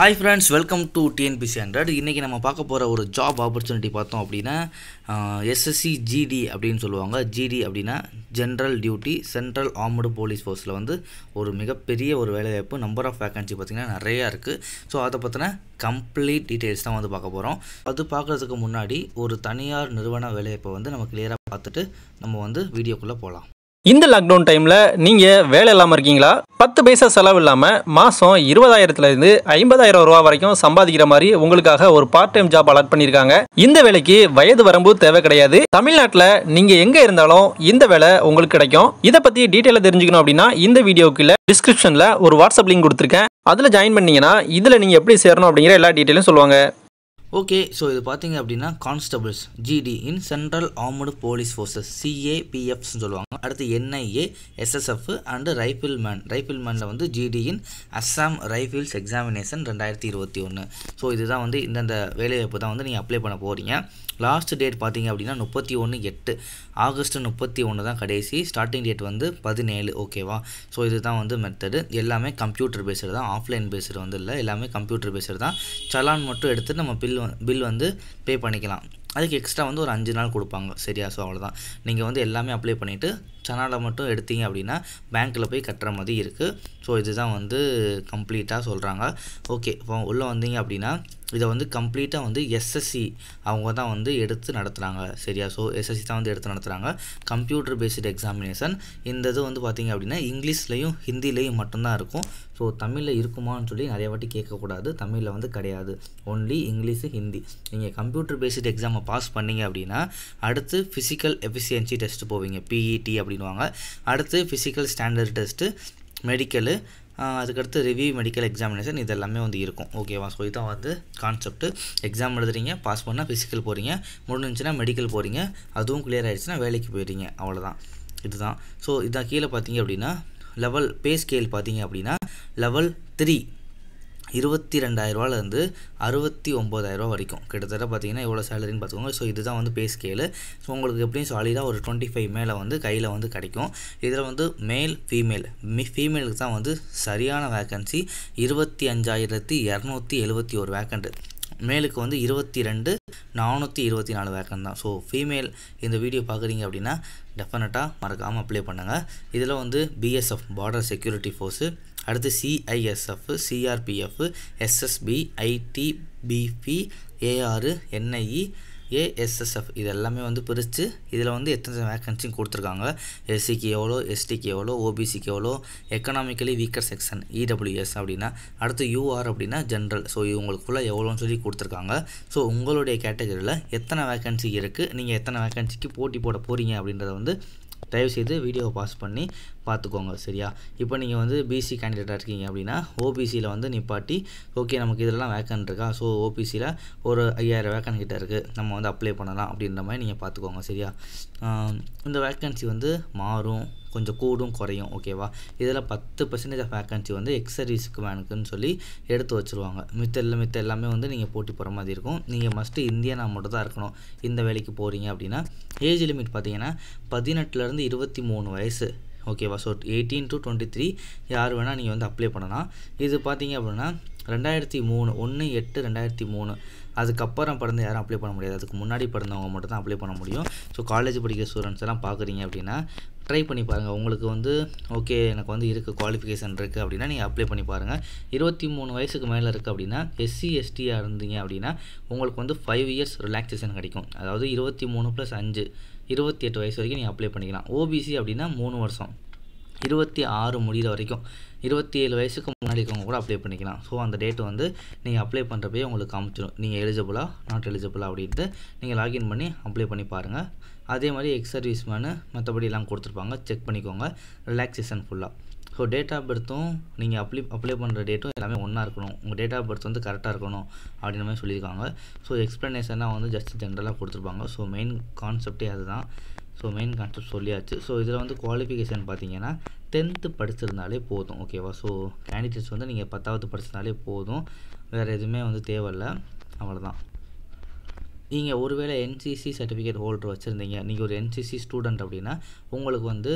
hi friends welcome to TNPSC hundred இன்றைக்கி நம்ம பார்க்க போகிற ஒரு ஜாப் ஆப்பர்ச்சுனிட்டி பார்த்தோம் அப்படின்னா எஸ்எஸ்சி ஜிடி அப்படின்னு சொல்லுவாங்க ஜிடி அப்படின்னா general duty central armed police ஃபோர்ஸில் வந்து ஒரு மிகப்பெரிய ஒரு வேலைவாய்ப்பு நம்பர் ஆஃப் வேக்கன்சி பார்த்திங்கன்னா நிறையா இருக்குது ஸோ அதை பற்றின கம்ப்ளீட் டீட்டெயில்ஸ் தான் வந்து பார்க்க போகிறோம் அது பார்க்குறதுக்கு முன்னாடி ஒரு தனியார் நிறுவன வேலைவாய்ப்பை வந்து நம்ம கிளியராக பார்த்துட்டு நம்ம வந்து வீடியோக்குள்ளே போகலாம் இந்த லாக்டவுன் டைமில் நீங்கள் வேலை இல்லாமல் இருக்கீங்களா பத்து பைசா செலவு இல்லாமல் மாதம் இருபதாயிரத்துலேருந்து ஐம்பதாயிரம் ரூபா வரைக்கும் சம்பாதிக்கிற மாதிரி உங்களுக்காக ஒரு பார்ட் டைம் ஜாப் அலாட் பண்ணியிருக்காங்க இந்த வேலைக்கு வயது வரம்பு தேவை கிடையாது தமிழ்நாட்டில் நீங்கள் எங்கே இருந்தாலும் இந்த வேலை உங்களுக்கு கிடைக்கும் இதை பற்றி டீட்டெயிலாக தெரிஞ்சுக்கணும் அப்படின்னா இந்த வீடியோக்குள்ள டிஸ்கிரிப்ஷனில் ஒரு வாட்ஸ்அப் லிங்க் கொடுத்துருக்கேன் அதில் ஜாயின் பண்ணீங்கன்னா இதில் நீங்கள் எப்படி சேரணும் அப்படிங்கிற எல்லா டீட்டெயிலும் சொல்லுவாங்க ஓகே ஸோ இது பார்த்தீங்க அப்படின்னா constables GD in central armed police forces சிஏபிஎஃப்ஸ்னு சொல்லுவாங்க அடுத்து NIA SSF and rifleman ரைஃபிள் மேனில் வந்து ஜிடியின் அஸ்ஸாம் ரைஃபிள்ஸ் எக்ஸாமினேஷன் ரெண்டாயிரத்தி இருபத்தி ஒன்று ஸோ இதுதான் வந்து இந்தந்த வேலைவாய்ப்பு தான் வந்து நீங்கள் அப்ளை பண்ண போகிறீங்க லாஸ்ட் டேட் பார்த்தீங்க அப்படின்னா முப்பத்தி ஒன்று எட்டு ஆகஸ்ட் முப்பத்தி ஒன்று தான் கடைசி ஸ்டார்டிங் டேட் வந்து பதினேழு ஓகேவா ஸோ இதுதான் வந்து மெத்தடு எல்லாமே கம்ப்யூட்டர் பேஸ்டு தான் ஆஃப்லைன் பேஸ்டு வந்து இல்லை எல்லாமே கம்ப்யூட்டர் பேஸ்டு தான் சலான் மட்டும் எடுத்து நம்ம பில் பில் வந்து பே பண்ணிக்கலாம் அதுக்கு எக்ஸ்ட்ரா வந்து ஒரு அஞ்சு நாள் கொடுப்பாங்க சரியா ஸோ அவ்வளோதான் நீங்கள் வந்து எல்லாமே அப்ளை பண்ணிவிட்டு சனாலை மட்டும் எடுத்தீங்க அப்படின்னா பேங்க்கில் போய் கட்டுற மாதிரி இருக்குது ஸோ இதுதான் வந்து கம்ப்ளீட்டாக சொல்கிறாங்க ஓகே இப்போ உள்ளே வந்தீங்க அப்படின்னா இதை வந்து கம்ப்ளீட்டாக வந்து எஸ்எஸ்சி அவங்க தான் வந்து எடுத்து நடத்துகிறாங்க சரியா ஸோ எஸ்எஸ்சி தான் வந்து எடுத்து நடத்துகிறாங்க கம்ப்யூட்டர் பேஸ்டு எக்ஸாமினேஷன் இந்த இது வந்து பார்த்திங்க அப்படின்னா இங்கிலீஷ்லேயும் ஹிந்திலேயும் மட்டும்தான் இருக்கும் ஸோ தமிழில் இருக்குமான்னு சொல்லி நிறைய வாட்டி கேட்கக்கூடாது தமிழில் வந்து கிடையாது ஒன்லி இங்கிலீஷு ஹிந்தி நீங்கள் கம்ப்யூட்டர் பேஸ்டு எக்ஸாமை பாஸ் பண்ணிங்க அப்படின்னா அடுத்து ஃபிசிக்கல் எஃபிஷியன்சி டெஸ்ட் போவீங்க e பிஇடி அப்படின்வாங்க அடுத்து ஃபிசிக்கல் ஸ்டாண்டர்ட் டெஸ்ட்டு மெடிக்கலு அதுக்கடுத்து ரிவ்யூ மெடிக்கல் எக்ஸாமினேஷன் இது எல்லாமே வந்து இருக்கும் ஓகேவா ஸோ இதுதான் வந்து கான்செப்ட்டு எக்ஸாம் எழுதுறீங்க பாஸ் பண்ணால் ஃபிசிக்கல் போகிறீங்க முடிஞ்சுன்னா மெடிக்கல் போகிறீங்க அதுவும் கிளியர் ஆகிடுச்சுன்னா வேலைக்கு போயிடுறீங்க அவ்வளோதான் இதுதான் ஸோ இதான் கீழே பார்த்தீங்க அப்படின்னா லெவல் பே ஸ்கேல் பார்த்தீங்க அப்படின்னா லெவல் த்ரீ இருபத்தி ரெண்டாயிரரூவாலேருந்து அறுபத்தி ஒம்பதாயிரரூவா வரைக்கும் கிட்டத்தட்ட பார்த்தீங்கன்னா எவ்வளோ சேலரின்னு பார்த்துக்கோங்க ஸோ இதுதான் வந்து பே ஸ்கேலு ஸோ உங்களுக்கு எப்படியும் சாலிடாக ஒரு டுவெண்ட்டி ஃபைவ் மேலே வந்து கையில் வந்து கிடைக்கும் இதில் வந்து மேல் ஃபீமேல் மி ஃபீமேலுக்கு தான் வந்து சரியான வேக்கன்சி இருபத்தி அஞ்சாயிரத்தி இரநூத்தி எழுபத்தி ஒரு வேக்கண்ட்டு மேலுக்கு வந்து இருபத்தி ரெண்டு நானூற்றி இருபத்தி நாலு வேக்கன் தான் ஸோ ஃபீமேல் இந்த வீடியோ பார்க்குறீங்க அப்படின்னா டெஃபினட்டாக மறக்காமல் அப்ளை பண்ணுங்கள் இதில் வந்து பிஎஸ்எஃப் பார்டர் செக்யூரிட்டி ஃபோர்ஸு அடுத்து CISF CRPF SSB ITBP AR NIE ASSF இது எல்லாமே வந்து பிரித்து இதில் வந்து எத்தனை வேக்கன்சியும் கொடுத்துருக்காங்க எஸ்சிக்கு எவ்வளோ எஸ்டிக்கு எவ்வளோ ஓபிசிக்கு எவ்வளோ எக்கனாமிக்கலி வீக்கர் செக்ஷன் இடபிள்யூஎஸ் அப்படின்னா அடுத்து யூஆர் அப்படின்னா ஜென்ரல் ஸோ இவங்களுக்குள்ளே எவ்வளோன்னு சொல்லி கொடுத்துருக்காங்க ஸோ உங்களுடைய கேட்டகரியில் எத்தனை வேக்கன்சி இருக்குது நீங்கள் எத்தனை வேக்கன்சிக்கு போட்டி போட போகிறீங்க அப்படின்றத வந்து தயவுசெய்து வீடியோவை பாஸ் பண்ணி பார்த்துக்கோங்க சரியா இப்போ நீங்கள் வந்து பிசி கேண்டிடேட்டாக இருக்கீங்க அப்படின்னா ஓபிசியில் வந்து நிப்பாட்டி ஓகே நமக்கு இதெல்லாம் வேக்கன் இருக்கா ஸோ ஓபிசியில் ஒரு ஐயாயிரம் வேக்கன் கிட்டே இருக்குது நம்ம வந்து அப்ளை பண்ணலாம் அப்படின்ற மாதிரி நீங்கள் பார்த்துக்கோங்க சரியா இந்த வேக்கன்சி வந்து மாறும் கொஞ்சம் கூடும் குறையும் ஓகேவா இதில் பத்து பர்சன்டேஜ் ஆஃப் வேக்கன்சி வந்து எக்ஸ் சர்வீஸுக்கு வேணுக்குன்னு சொல்லி எடுத்து வச்சுருவாங்க மித்த இல்லை மித்த எல்லாமே வந்து நீங்கள் போட்டி போகிற மாதிரி இருக்கும் நீங்கள் மஸ்ட்டு நான் மட்டும் தான் இருக்கணும் இந்த வேலைக்கு போகிறீங்க அப்படின்னா ஏஜ் லிமிட் பார்த்தீங்கன்னா பதினெட்டுலேருந்து இருபத்தி மூணு வயசு ஓகேவா so eighteen to twenty three யார் வேணால் நீங்கள் வந்து அப்ளை பண்ணலாம் இது பார்த்தீங்க அப்படின்னா ரெண்டாயிரத்தி மூணு ஒன்று எட்டு ரெண்டாயிரத்தி மூணு அதுக்கப்புறம் பிறந்து யாரும் அப்ளை பண்ண முடியாது அதுக்கு முன்னாடி பிறந்தவங்க மட்டும் தான் அப்ளை பண்ண முடியும் ஸோ காலேஜ் படிக்கிற ஸ்டூடெண்ட்ஸ் எல்லாம் பார்க்குறீங்க அப்படின்னா ட்ரை பண்ணி பாருங்கள் உங்களுக்கு வந்து ஓகே எனக்கு வந்து இருக்குது குவாலிஃபிகேஷன் இருக்குது அப்படின்னா நீங்கள் அப்ளை பண்ணி பாருங்கள் இருபத்தி மூணு வயசுக்கு மேலே இருக்குது அப்படின்னா எஸ்சி எஸ்டியாக இருந்தீங்க அப்படின்னா உங்களுக்கு வந்து ஃபைவ் இயர்ஸ் ரிலாக்ஸேஷன் கிடைக்கும் அதாவது இருபத்தி மூணு ப்ளஸ் அஞ்சு இருபத்தி எட்டு வயசு வரைக்கும் நீங்கள் அப்ளை பண்ணிக்கலாம் ஓபிசி அப்படின்னா மூணு வருஷம் இருபத்தி ஆறு முடிகிற வரைக்கும் இருபத்தி ஏழு வயசுக்கு முன்னாடி இருக்கவங்க கூட அப்ளை பண்ணிக்கலாம் ஸோ அந்த டேட் வந்து நீங்கள் அப்ளை பண்ணுறப்பே உங்களுக்கு காமிச்சிடும் நீங்கள் எலிஜிபிளாக நாட் எலிஜிபிளாக அப்படின்ட்டு நீங்கள் லாகின் பண்ணி அப்ளை பண்ணி பாருங்கள் அதே மாதிரி எக்ஸ் சர்வீஸ் மேனு மற்றபடி எல்லாம் கொடுத்துருப்பாங்க செக் பண்ணிக்கோங்க ரிலாக்ஸேஷன் ஃபுல்லாக ஸோ டேட் ஆஃப் பர்த்தும் நீங்கள் அப்ளை அப்ளை பண்ணுற டேட்டும் எல்லாமே ஒன்றா இருக்கணும் உங்கள் டேட் ஆஃப் பர்த் வந்து கரெக்டாக இருக்கணும் அப்படின்ற மாதிரி சொல்லியிருக்காங்க ஸோ எக்ஸ்ப்ளனேஷனாக வந்து ஜஸ்ட் ஜென்ரலாக கொடுத்துருப்பாங்க ஸோ மெயின் கான்செப்டே அதுதான் ஸோ மெயின் கான்செப்ட் சொல்லியாச்சு ஸோ இதில் வந்து குவாலிஃபிகேஷன் பார்த்தீங்கன்னா டென்த்து படிச்சிருந்தாலே போதும் ஓகேவா ஸோ கேண்டிடேட்ஸ் வந்து நீங்கள் பத்தாவது படிச்சிருந்தாலே போதும் வேறு எதுவுமே வந்து தேவையில்லை அவ்வளோதான் நீங்கள் ஒருவேளை என்சிசி சர்டிஃபிகேட் ஹோல்டர் வச்சுருந்தீங்க நீங்கள் ஒரு என்சிசி ஸ்டூடெண்ட் அப்படின்னா உங்களுக்கு வந்து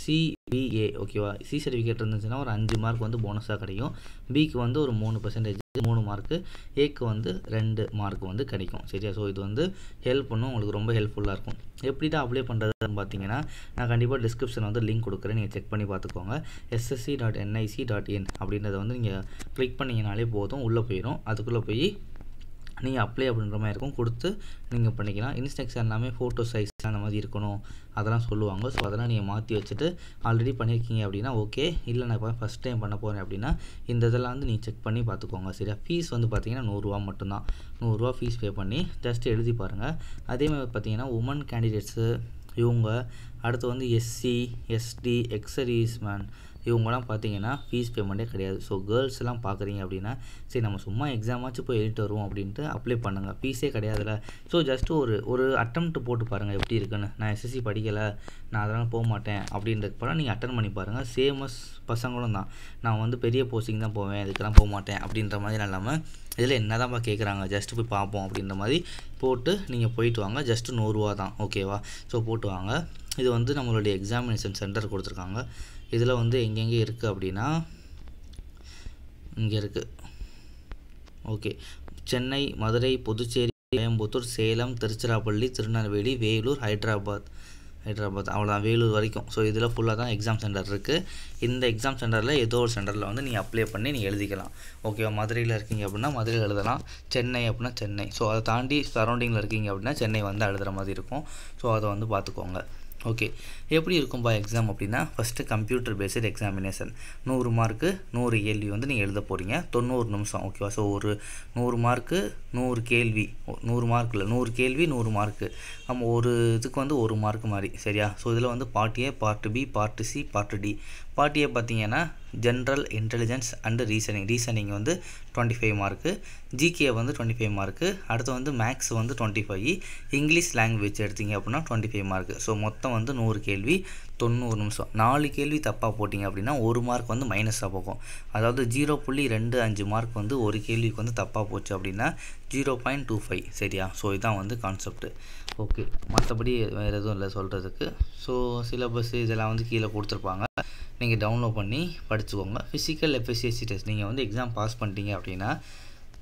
சிபிஏ ஓகேவா சி சர்டிஃபிகேட் இருந்துச்சுன்னா ஒரு அஞ்சு மார்க் வந்து போனஸாக கிடைக்கும் பிக்கு வந்து ஒரு மூணு பர்சன்டேஜ் மூணு மார்க்கு ஏக்கு வந்து ரெண்டு மார்க் வந்து கிடைக்கும் சரியா ஸோ இது வந்து ஹெல்ப் பண்ணும் உங்களுக்கு ரொம்ப ஹெல்ப்ஃபுல்லாக இருக்கும் எப்படி தான் அப்ளை பண்ணுறதுன்னு பார்த்தீங்கன்னா நான் கண்டிப்பாக டிஸ்கிரிப்ஷன் வந்து லிங்க் கொடுக்குறேன் நீங்கள் செக் பண்ணி பார்த்துக்கோங்க SSC dot NIC dot in அப்படின்றத வந்து நீங்கள் கிளிக் பண்ணிங்கனாலே போதும் உள்ளே போயிடும் அதுக்குள்ளே போய் நீங்கள் அப்ளை அப்படின்ற மாதிரி இருக்கும் கொடுத்து நீங்கள் பண்ணிக்கலாம் இன்ஸ்ட்ரக்ஷன் எல்லாமே ஃபோட்டோ சைஸ் அந்த மாதிரி இருக்கணும் அதெல்லாம் சொல்லுவாங்க ஸோ அதெல்லாம் நீங்கள் மாற்றி வச்சுட்டு ஆல்ரெடி பண்ணியிருக்கீங்க அப்படின்னா ஓகே இல்லை நான் இப்போ ஃபஸ்ட் டைம் பண்ண போகிறேன் அப்படின்னா இந்த இதெல்லாம் வந்து நீங்கள் செக் பண்ணி பார்த்துக்கோங்க சரியா ஃபீஸ் வந்து பார்த்தீங்கன்னா நூறுரூவா மட்டும்தான் நூறுரூவா ஃபீஸ் பே பண்ணி ஜஸ்ட் எழுதி பாருங்கள் அதே மாதிரி பார்த்தீங்கன்னா உமன் கேண்டிடேட்ஸு இவங்க அடுத்து வந்து எஸ்சி எஸ்டி எக்ஸரீஸ் மேன் இவங்களாம் பார்த்தீங்கன்னா ஃபீஸ் பேமெண்ட்டே கிடையாது ஸோ கேர்ள்ஸ்லாம் பார்க்குறீங்க அப்படின்னா சரி நம்ம சும்மா எக்ஸாமாச்சும் போய் எழுதிட்டு வருவோம் அப்படின்ட்டு அப்ளை பண்ணுங்கள் ஃபீஸே கிடையாதுல்ல ஸோ ஜஸ்ட்டு ஒரு ஒரு அட்டம் போட்டு பாருங்கள் எப்படி இருக்குன்னு நான் எஸ்எஸ்சி படிக்கலை நான் அதெல்லாம் போக மாட்டேன் அப்படின்றப்பெல்லாம் நீங்கள் அட்டன் பண்ணி பாருங்கள் சேமஸ் பசங்களும் தான் நான் வந்து பெரிய போஸ்டிங் தான் போவேன் இதுக்கெல்லாம் போக மாட்டேன் அப்படின்ற மாதிரி இல்லாமல் இதில் என்ன தான்ப்பா கேட்குறாங்க ஜஸ்ட்டு போய் பார்ப்போம் அப்படின்ற மாதிரி போட்டு நீங்கள் போயிட்டு வாங்க ஜஸ்ட்டு நூறுரூவா தான் ஓகேவா ஸோ போட்டு வாங்க இது வந்து நம்மளுடைய எக்ஸாமினேஷன் சென்டர் கொடுத்துருக்காங்க இதில் வந்து எங்கெங்கே இருக்குது அப்படின்னா இங்கே இருக்குது ஓகே சென்னை மதுரை புதுச்சேரி கோயம்புத்தூர் சேலம் திருச்சிராப்பள்ளி திருநெல்வேலி வேலூர் ஹைதராபாத் ஹைதராபாத் அவ்வளோதான் வேலூர் வரைக்கும் ஸோ இதில் ஃபுல்லாக தான் எக்ஸாம் சென்டர் இருக்குது இந்த எக்ஸாம் சென்டரில் ஏதோ ஒரு சென்டரில் வந்து நீங்கள் அப்ளை பண்ணி நீ எழுதிக்கலாம் ஓகேவா மதுரையில் இருக்கீங்க அப்படின்னா மதுரையில் எழுதலாம் சென்னை அப்படின்னா சென்னை ஸோ அதை தாண்டி சரௌண்டிங்கில் இருக்கீங்க அப்படின்னா சென்னை வந்து எழுதுகிற மாதிரி இருக்கும் ஸோ அதை வந்து பார்த்துக்கோங்க ஓகே எப்படி இருக்கும்பா எக்ஸாம் அப்படின்னா ஃபஸ்ட்டு கம்ப்யூட்டர் பேஸ்டு எக்ஸாமினேஷன் நூறு மார்க்கு நூறு கேள்வி வந்து நீங்கள் எழுத போகிறீங்க தொண்ணூறு நிமிஷம் ஓகேவா ஸோ ஒரு நூறு மார்க்கு நூறு கேள்வி நூறு மார்க்கில் நூறு கேள்வி நூறு மார்க்கு நம்ம ஒரு இதுக்கு வந்து ஒரு மார்க் மாதிரி சரியா ஸோ இதில் வந்து part A part B part C part D part A பார்த்தீங்கன்னா general intelligence and reasoning reasoning வந்து டுவெண்ட்டி ஃபைவ் மார்க்கு ஜிகே வந்து டுவெண்ட்டி ஃபைவ் மார்க்கு அடுத்து வந்து மேக்ஸ் வந்து டுவெண்ட்டி ஃபைவ் இங்கிலீஷ் லாங்குவேஜ் எடுத்திங்க அப்படின்னா டுவெண்ட்டி ஃபைவ் மார்க்கு ஸோ மொத்தம் வந்து நூறு கேள்வி தொண்ணூறு நிமிஷம் நாலு கேள்வி தப்பாக போட்டிங்க அப்படின்னா ஒரு மார்க் வந்து மைனஸாக போகும் அதாவது ஜீரோ புள்ளி ரெண்டு அஞ்சு மார்க் வந்து ஒரு கேள்விக்கு வந்து தப்பாக போச்சு அப்படின்னா ஜீரோ பாயிண்ட் டூ ஃபைவ் சரியா ஸோ இதுதான் வந்து கான்செப்ட்டு ஓகே மற்றபடி வேறு எதுவும் இல்லை சொல்கிறதுக்கு ஸோ சிலபஸ் இதெல்லாம் வந்து கீழே கொடுத்துருப்பாங்க நீங்கள் டவுன்லோட் பண்ணி படிச்சுக்கோங்க ஃபிசிக்கல் எஃபிசியன்சி டெஸ்ட் நீங்கள் வந்து எக்ஸாம் பாஸ் பண்ணிட்டீங்க அப்படின்னா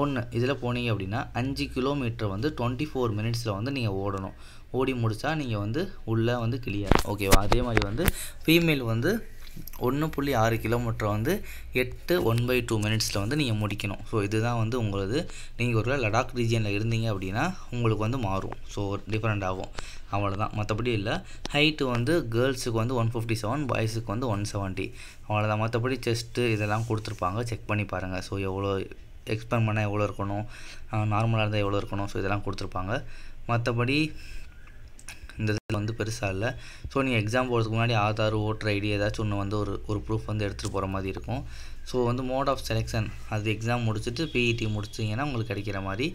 ஒன்று இதில் போனீங்க அப்படின்னா அஞ்சு கிலோமீட்டர் வந்து டுவெண்ட்டி ஃபோர் மினிட்ஸில் வந்து நீங்கள் ஓடணும் ஓடி முடித்தா நீங்கள் வந்து உள்ளே வந்து கிளியர் ஓகேவா அதே மாதிரி வந்து ஃபீமேல் வந்து ஒன்று புள்ளி ஆறு கிலோமீட்டரை வந்து எட்டு ஒன் பை டூ மினிட்ஸில் வந்து நீங்கள் முடிக்கணும் ஸோ இதுதான் வந்து உங்களது நீங்கள் ஒரு லடாக் ரீஜியனில் இருந்தீங்க அப்படின்னா உங்களுக்கு வந்து மாறும் ஸோ டிஃப்ரெண்ட் ஆகும் அவ்வளோதான் மற்றபடி இல்லை ஹைட்டு வந்து கேர்ள்ஸுக்கு வந்து ஒன் ஃபிஃப்டி செவன் பாய்ஸுக்கு வந்து ஒன் செவன்ட்டி அவ்வளோதான் மற்றபடி செஸ்ட்டு இதெல்லாம் கொடுத்துருப்பாங்க செக் பண்ணி பாருங்கள் ஸோ எவ்வளோ எக்ஸ்பெண்ட் பண்ணால் எவ்வளோ இருக்கணும் நார்மலாக இருந்தால் எவ்வளோ இருக்கணும் ஸோ இதெல்லாம் கொடுத்துருப்பாங்க மற்றபடி இந்த இதில் வந்து பெருசாக இல்லை ஸோ நீங்கள் எக்ஸாம் போகிறதுக்கு முன்னாடி ஆதார் ஓட்டர் ஐடி ஏதாச்சும் ஒன்று வந்து ஒரு ஒரு ப்ரூஃப் வந்து எடுத்துகிட்டு போகிற மாதிரி இருக்கும் ஸோ வந்து மோட் ஆஃப் செலெக்ஷன் அது எக்ஸாம் முடிச்சுட்டு பிஇடி e முடிச்சிங்கன்னா உங்களுக்கு கிடைக்கிற மாதிரி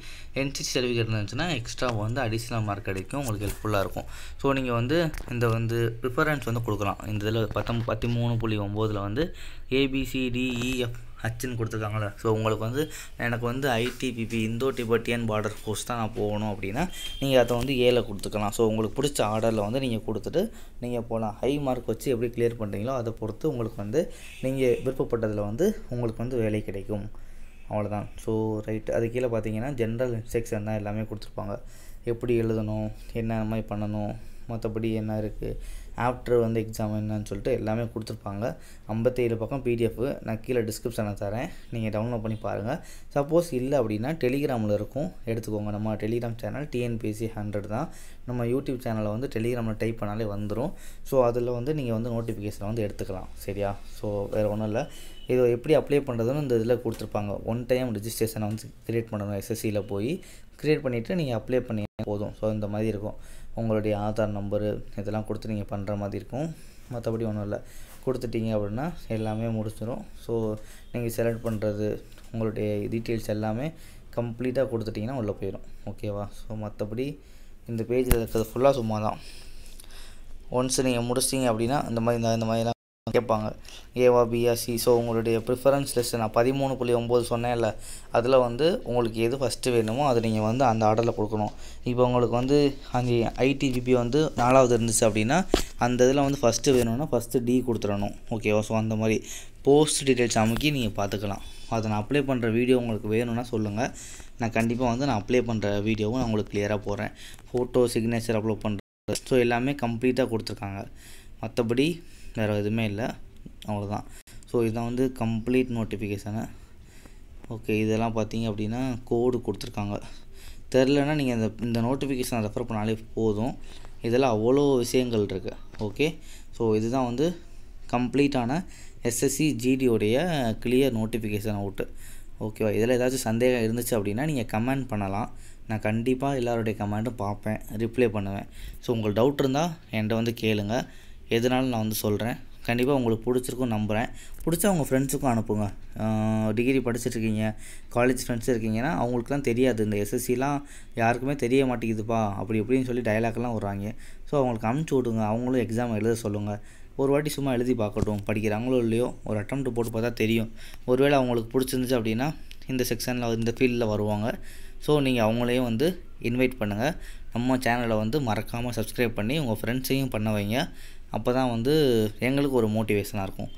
என்சிசி சர்டிஃபிகேட் இருந்துச்சுன்னா எக்ஸ்ட்ரா வந்து அடிஷ்னல் மார்க் கிடைக்கும் உங்களுக்கு ஹெல்ப்ஃபுல்லாக இருக்கும் ஸோ நீங்கள் வந்து இந்த வந்து ப்ரிஃபரன்ஸ் வந்து கொடுக்கலாம் இந்த இதில் பத்தம் பத்தி மூணு புள்ளி ஒம்போதில் வந்து ஏபிசிடிஇஎஃப் ஹச்சுன்னு e, கொடுத்துருக்காங்களே ஸோ உங்களுக்கு வந்து எனக்கு வந்து ITBP Indo Tibetan border force தான் நான் போகணும் அப்படின்னா நீங்கள் அதை வந்து ஏல கொடுத்துக்கலாம் ஸோ உங்களுக்கு பிடிச்ச ஆர்டரில் வந்து நீங்கள் கொடுத்துட்டு நீங்கள் போகலாம் ஹை மார்க் வச்சு எப்படி கிளியர் பண்ணுறீங்களோ அதை பொறுத்து உங்களுக்கு வந்து நீங்கள் விருப்பப்பட்டதில் வந்து வந்து உங்களுக்கு வந்து வேலை கிடைக்கும் அவ்வளோதான் ஸோ ரைட் அது கீழே பார்த்தீங்கன்னா ஜென்ரல் செக்ஷன் தான் எல்லாமே கொடுத்துருப்பாங்க எப்படி எழுதணும் என்ன மாதிரி பண்ணணும் மற்றபடி என்ன இருக்குது ஆஃப்டர் வந்து எக்ஸாம் என்னன்னு சொல்லிட்டு எல்லாமே கொடுத்துருப்பாங்க ஐம்பத்தேழு பக்கம் பிடிஎஃப் நான் கீழே டிஸ்கிரிப்ஷனில் தரேன் நீங்கள் டவுன்லோட் பண்ணி பாருங்கள் சப்போஸ் இல்லை அப்படின்னா டெலிகிராமில் இருக்கும் எடுத்துக்கோங்க நம்ம டெலிகிராம் சேனல் டிஎன்பிஎஸ்சி ஹண்ட்ரட் தான் நம்ம யூடியூப் சேனலில் வந்து டெலிகிராமில் டைப் பண்ணாலே வந்துடும் ஸோ அதில் வந்து நீங்கள் வந்து நோட்டிஃபிகேஷனை வந்து எடுத்துக்கலாம் சரியா ஸோ வேறு ஒன்றும் இல்லை இது எப்படி அப்ளை பண்ணுறதுன்னு இந்த இதில் கொடுத்துருப்பாங்க ஒன் டைம் ரிஜிஸ்ட்ரேஷனை வந்து க்ரியேட் பண்ணணும் எஸ்எஸ்சியில் போய் க்ரியேட் பண்ணிவிட்டு நீங்கள் அப்ளை பண்ணி போதும் ஸோ இந்த மாதிரி இருக்கும் உங்களுடைய ஆதார் நம்பரு இதெல்லாம் கொடுத்து நீங்கள் பண்ணுற மாதிரி இருக்கும் மற்றபடி ஒன்றும் இல்லை கொடுத்துட்டீங்க அப்படின்னா எல்லாமே முடிச்சிடும் ஸோ நீங்கள் செலக்ட் பண்ணுறது உங்களுடைய டீட்டெயில்ஸ் எல்லாமே கம்ப்ளீட்டாக கொடுத்துட்டிங்கன்னா உள்ளே போயிடும் ஓகேவா ஸோ மற்றபடி இந்த பேஜில் இருக்கிறது ஃபுல்லாக சும்மா தான் ஒன்ஸ் நீங்கள் முடிச்சிட்டிங்க அப்படின்னா இந்த மாதிரி இந்த இந்த மாதிரிலாம் கேட்பாங்க ஏவா பிஆர் சி ஸோ உங்களுடைய ப்ரிஃபரன்ஸ் லிஸ்ட்டு நான் பதிமூணு புள்ளி ஒம்பது சொன்னேன் இல்லை அதில் வந்து உங்களுக்கு எது ஃபஸ்ட்டு வேணுமோ அதை நீங்கள் வந்து அந்த ஆர்டரில் கொடுக்கணும் இப்போ உங்களுக்கு வந்து அங்கே ஜிபி வந்து நாலாவது இருந்துச்சு அப்படின்னா அந்த இதில் வந்து ஃபஸ்ட்டு வேணும்னா ஃபஸ்ட்டு டி கொடுத்துடணும் ஓகேவா ஸோ அந்த மாதிரி போஸ்ட் டீட்டெயில்ஸ் அமுக்கி நீங்கள் பார்த்துக்கலாம் அதை நான் அப்ளை பண்ணுற வீடியோ உங்களுக்கு வேணும்னா சொல்லுங்கள் நான் கண்டிப்பாக வந்து நான் அப்ளை பண்ணுற வீடியோவும் நான் உங்களுக்கு கிளியராக போகிறேன் ஃபோட்டோ சிக்னேச்சர் அப்லோட் பண்ணுறேன் ஸோ எல்லாமே கம்ப்ளீட்டாக கொடுத்துருக்காங்க மற்றபடி வேறு எதுவுமே இல்லை அவ்வளோதான் ஸோ இதுதான் வந்து கம்ப்ளீட் நோட்டிஃபிகேஷனு ஓகே இதெல்லாம் பார்த்தீங்க அப்படின்னா கோடு கொடுத்துருக்காங்க தெரிலனா நீங்கள் இந்த இந்த நோட்டிஃபிகேஷனை ரெஃபர் பண்ணாலே போதும் இதெல்லாம் அவ்வளோ விஷயங்கள் இருக்குது ஓகே ஸோ இதுதான் வந்து கம்ப்ளீட்டான எஸ்எஸ்சி ஜிடியோடைய கிளியர் நோட்டிஃபிகேஷன் அவுட்டு ஓகேவா இதில் ஏதாச்சும் சந்தேகம் இருந்துச்சு அப்படின்னா நீங்கள் கமெண்ட் பண்ணலாம் நான் கண்டிப்பாக எல்லோருடைய கமெண்ட்டும் பார்ப்பேன் ரிப்ளை பண்ணுவேன் ஸோ உங்கள் டவுட் இருந்தால் என்கிட்ட வந்து கேளுங்கள் எதனாலும் நான் வந்து சொல்கிறேன் கண்டிப்பாக உங்களுக்கு பிடிச்சிருக்கும் நம்புகிறேன் பிடிச்சா உங்கள் ஃப்ரெண்ட்ஸுக்கும் அனுப்புங்க டிகிரி படிச்சுட்ருக்கீங்க காலேஜ் ஃப்ரெண்ட்ஸ் இருக்கீங்கன்னா அவங்களுக்குலாம் தெரியாது இந்த எஸ்எஸ்சிலாம் யாருக்குமே தெரிய மாட்டேங்குதுப்பா அப்படி இப்படின்னு சொல்லி டைலாக்லாம் வருவாங்க ஸோ அவங்களுக்கு அனுப்பிச்சி விடுங்க அவங்களும் எக்ஸாம் எழுத சொல்லுங்கள் ஒரு வாட்டி சும்மா எழுதி பார்க்கட்டும் படிக்கிறாங்களோ இல்லையோ ஒரு அட்டம் போட்டு பார்த்தா தெரியும் ஒருவேளை அவங்களுக்கு பிடிச்சிருந்துச்சு அப்படின்னா இந்த செக்ஷனில் இந்த ஃபீல்டில் வருவாங்க ஸோ நீங்கள் அவங்களையும் வந்து இன்வைட் பண்ணுங்கள் நம்ம சேனலை வந்து மறக்காமல் சப்ஸ்கிரைப் பண்ணி உங்கள் ஃப்ரெண்ட்ஸையும் பண்ண வைங்க அப்போ தான் வந்து எங்களுக்கு ஒரு மோட்டிவேஷனாக இருக்கும்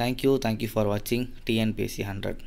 தேங்க்யூ தேங்க்யூ ஃபார் வாட்சிங் டிஎன்பிஎஸ்சி ஹண்ட்ரட்